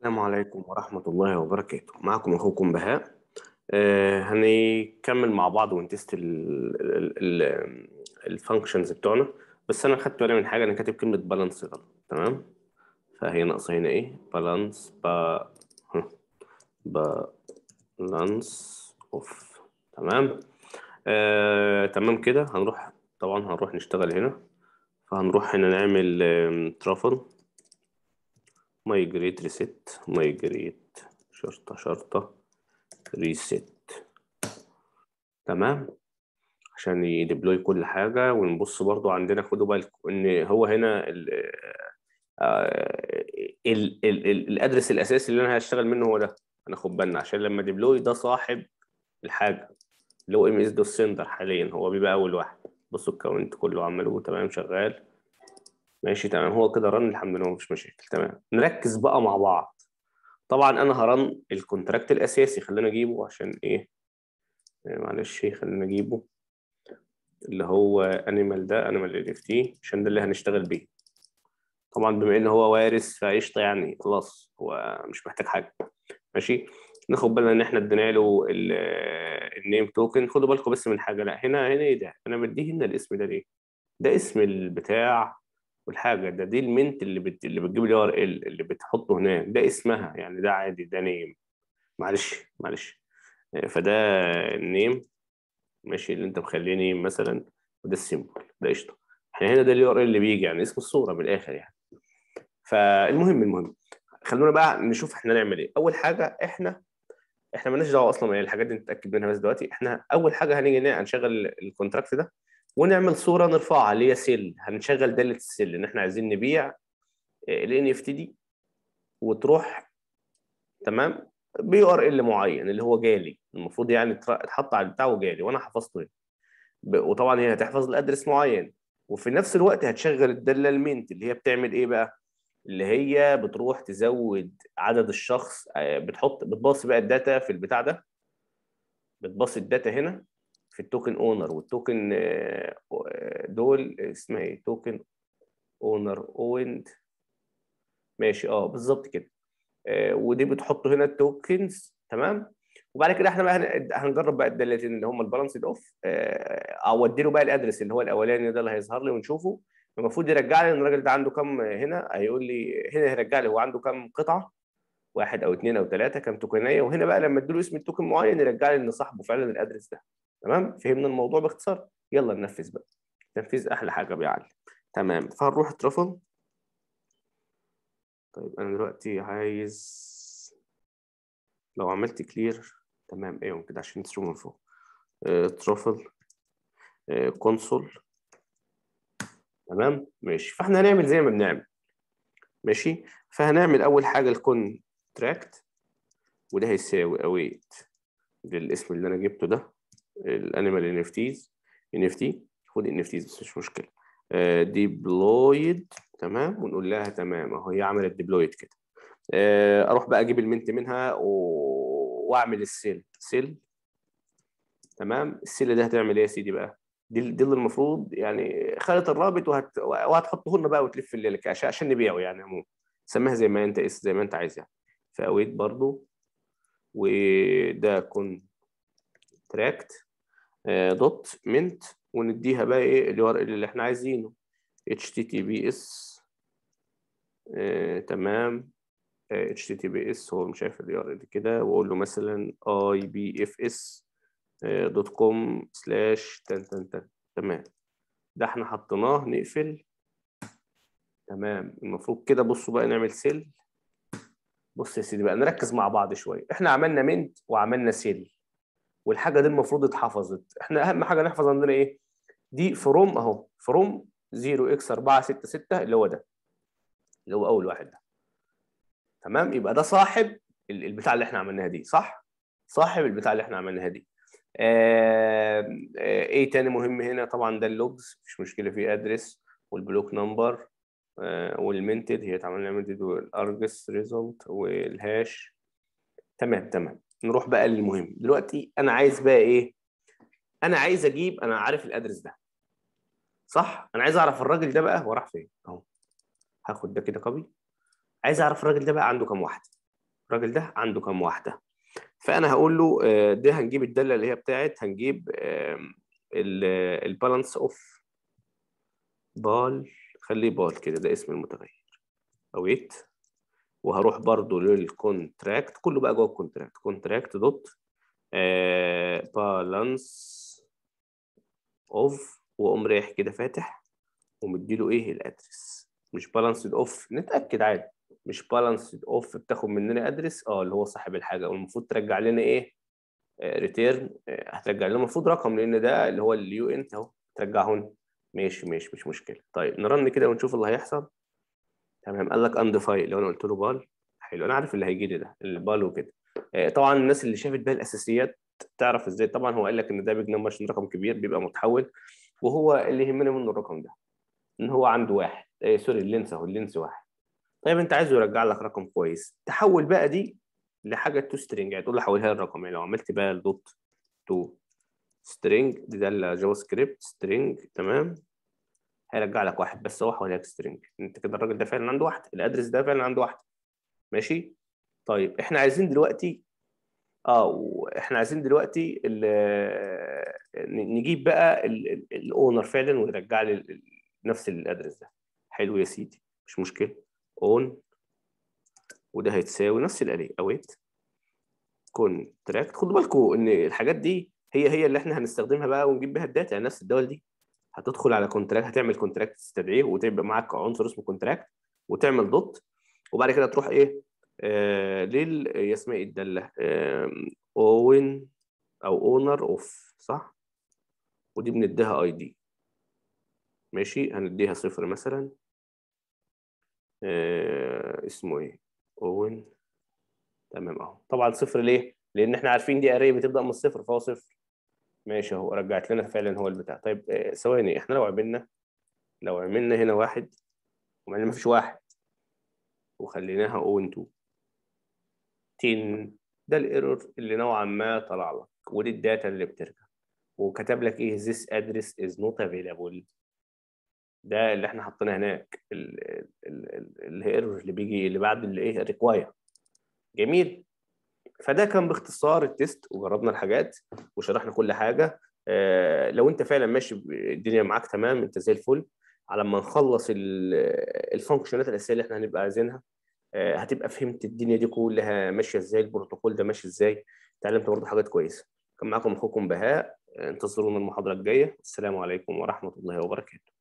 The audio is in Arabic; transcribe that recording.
السلام عليكم ورحمة الله وبركاته معكم أخوكم بهاء آه هنكمل مع بعض ونتست الفانكشنز بتوعنا بس أنا خدت بالي من حاجة أنا كاتب كلمة بالانس غلط تمام فهي ناقصة هنا إيه بالانس با بالانس أوف تمام آه تمام كده هنروح طبعا هنروح نشتغل هنا فهنروح هنا نعمل ترافل مايجريت ريسيت مايجريت شرطة شرطة ريسيت تمام عشان يديبلوي كل حاجة ونبص برضو عندنا خدوا بالكم ان هو هنا ال آه، ال الادرس الاساسي اللي انا هشتغل منه هو ده هناخد بالنا عشان لما ديبلوي ده صاحب الحاجة اللي هو ام اس دوت سندر حاليا هو بيبقى اول واحد بصوا الكاونت كله عمله تمام شغال ماشي تمام هو كده رن الحمد لله مفيش مشاكل تمام نركز بقى مع بعض طبعا انا هرن الكونتراكت الاساسي خلينا اجيبه عشان ايه آه، معلش إيه، خلينا اجيبه اللي هو انيمال ده انيمال ال اف تي عشان ده اللي هنشتغل بيه طبعا بما ان هو وارث فقشطه يعني خلاص هو مش محتاج حاجه ماشي ناخد بالنا ان احنا ادينا له آه، النيم توكن خدوا بالكم بس من حاجه لا هنا هنا ايه ده انا مديه هنا الاسم ده ليه ده اسم البتاع والحاجه ده دي المنت اللي بت... اللي بتجيب إيه ار ال اللي بتحطه هناك ده اسمها يعني ده عادي ده نيم معلش معلش آه، فده النيم ماشي اللي انت مخليه نيم مثلا وده السيمبل ده قشطه احنا هنا ده إيه ار ال اللي بيجي يعني اسم الصوره من الاخر يعني فالمهم المهم خلونا بقى نشوف احنا نعمل ايه اول حاجه احنا احنا مالناش دعوه اصلا يعني الحاجات دي نتاكد منها بس دلوقتي احنا اول حاجه هنيجي هنشغل الكونتراكت ده ونعمل صوره نرفعها اللي هي سيل هنشغل داله السيل ان احنا عايزين نبيع آه، ال ان اف تي دي وتروح تمام بي ار ال معين اللي هو جالي المفروض يعني اتحط على البتاع وجالي وانا حفظته هنا يعني. وطبعا هي هتحفظ الادرس معين وفي نفس الوقت هتشغل الداله المنت اللي هي بتعمل ايه بقى؟ اللي هي بتروح تزود عدد الشخص آه، بتحط بتباص بقى الداتا في البتاع ده بتباص الداتا هنا في التوكن اونر والتوكن دول اسمها ايه توكن اونر اوند ماشي اه بالظبط كده آه، ودي بتحطه هنا التوكنز تمام وبعد كده احنا بقى هنجرب بقى الدالتين اللي هم البالانس اوف آه، او له بقى الادرس اللي هو الاولاني ده اللي هيظهر لي ونشوفه المفروض يرجع لي ان الراجل ده عنده كام هنا هيقول لي هنا هيرجع لي هو عنده كام قطعه واحد او اثنين او ثلاثه كام توكنيه وهنا بقى لما ادي له اسم التوكن معين يرجع لي ان صاحبه فعلا الادرس ده تمام فهمنا الموضوع باختصار يلا ننفذ بقى تنفيذ احلى حاجه بيعلم تمام فهنروح ترافل طيب انا دلوقتي عايز لو عملت كلير تمام ايوه كده عشان تشوف من فوق آه، ترافل آه، كونسول تمام ماشي فاحنا هنعمل زي ما بنعمل ماشي فهنعمل اول حاجه الكونتراكت وده هيساوي اويت للاسم اللي انا جبته ده الانيمال ان اف تيز ان اف تي خد ان اف تيز بس مش مشكله آه، ديبلويد تمام ونقول لها تمام اهو هي عملت ديبلويد كده آه، اروح بقى اجيب المنت منها و... واعمل السيل سيل تمام السيل ده هتعمل ايه يا سيدي بقى دي دي اللي المفروض يعني خلط الرابط وهت... وهتحطه لنا بقى وتلف الليله عشان عشان نبيعه يعني عموما سميها زي ما انت زي ما انت عايز يعني فاويت برضو وده كونتراكت آه، دوت منت ونديها بقى ايه الورق اللي احنا عايزينه https اس آه، تمام آه، بي https هو مش شايف اليار دي كده واقول له مثلا اس دوت كوم سلاش تن تن تن تمام ده احنا حطيناه نقفل تمام المفروض كده بصوا بقى نعمل سيل بص يا سيدي بقى نركز مع بعض شويه احنا عملنا منت وعملنا سيل والحاجه دي المفروض اتحفظت احنا اهم حاجه نحفظ عندنا ايه دي فروم اهو فروم 0 اكس 4 6 6 اللي هو ده اللي هو اول واحد ده تمام يبقى ده صاحب البتاع اللي احنا عملناها دي صح صاحب البتاع اللي احنا عملناها دي آه آه ايه تاني مهم هنا طبعا ده اللوجز مش مشكله فيه ادرس والبلوك نمبر آه والمنتد هي اتعمل لها منتد والارجس ريزلت والهاش تمام تمام نروح بقى للمهم دلوقتي انا عايز بقى ايه انا عايز اجيب انا عارف الادرس ده صح انا عايز اعرف الراجل ده بقى هو راح فين اهو هاخد ده كده كوبي عايز اعرف الراجل ده بقى عنده كام واحده الراجل ده عنده كام واحده فانا هقول له آه، ده هنجيب الداله اللي هي بتاعت هنجيب البالانس اوف بال خليه بال كده ده اسم المتغير او ويت وهروح برضو للكونتراكت كله بقى جوه الكونتراكت كونتراكت دوت بالانس اوف واقوم رايح كده فاتح ومديله ايه الادرس مش بالانسد اوف نتاكد عادي مش بالانسد اوف بتاخد مننا ادرس اه اللي هو صاحب الحاجه والمفروض ترجع لنا ايه ريتيرن آه، آه، هترجع لنا المفروض رقم لان ده اللي هو اليو انت اهو ترجعه لنا ماشي ماشي مش مشكله طيب نرن كده ونشوف اللي هيحصل تمام قال لك اندفاي لو انا قلت له بال حلو انا عارف اللي هيجي لي ده البال وكده آه، طبعا الناس اللي شافت بقى الاساسيات تعرف ازاي طبعا هو قال لك ان ده بيج نمبر عشان رقم كبير بيبقى متحول وهو اللي يهمنا منه الرقم ده ان هو عنده واحد آه سوري اللينس اهو اللينس واحد طيب انت عايزه يرجع لك رقم كويس تحول بقى دي لحاجه تو سترينج يعني تقول له حولها للرقم يعني لو عملت بقى دوت تو سترينج دي ده الجافا سكريبت سترينج تمام هيرجع لك واحد بس هو حواليك سترينج انت كده الراجل ده فعلا عنده واحد الادرس ده فعلا عنده واحد ماشي طيب احنا عايزين دلوقتي اه احنا عايزين دلوقتي نجيب بقى الاونر فعلا ويرجع لي نفس الادرس ده حلو يا سيدي مش مشكله اون وده هيتساوي نفس الاليه اويت كونتراكت خدوا بالكم ان الحاجات دي هي هي اللي احنا هنستخدمها بقى ونجيب بيها الداتا نفس الدول دي هتدخل على كونتراكت هتعمل كونتراكت تستدعيه وتبقى معاك عنصر اسمه كونتراكت وتعمل دوت وبعد كده تروح ايه آه، لل يا اسمها ايه الداله اوين او اونر اوف صح ودي بنديها اي دي ماشي هنديها صفر مثلا آه، اسمه ايه اوين تمام اهو طبعا صفر ليه لان احنا عارفين دي اري بتبدا من الصفر فهو صفر ماشي هو رجعت لنا فعلا هو البتاع طيب ثواني احنا لو عملنا لو عملنا هنا واحد ومع ما فيش واحد وخليناها او تو تين ده الايرور اللي نوعا ما طلع لك ودي الداتا اللي بترجع وكتب لك ايه this address is not available ده اللي احنا حطيناه هناك الايرور اللي بيجي اللي بعد اللي ايه جميل فده كان باختصار التيست وجربنا الحاجات وشرحنا كل حاجه آه، لو انت فعلا ماشي الدنيا معاك تمام انت زي الفل على ما نخلص الفانكشنات الاساسيه اللي احنا هنبقى عايزينها آه، هتبقى فهمت الدنيا دي كلها ماشيه ازاي البروتوكول ده ماشي ازاي اتعلمت برضه حاجات كويسه كان معاكم اخوكم بهاء انتظرونا المحاضره الجايه السلام عليكم ورحمه الله وبركاته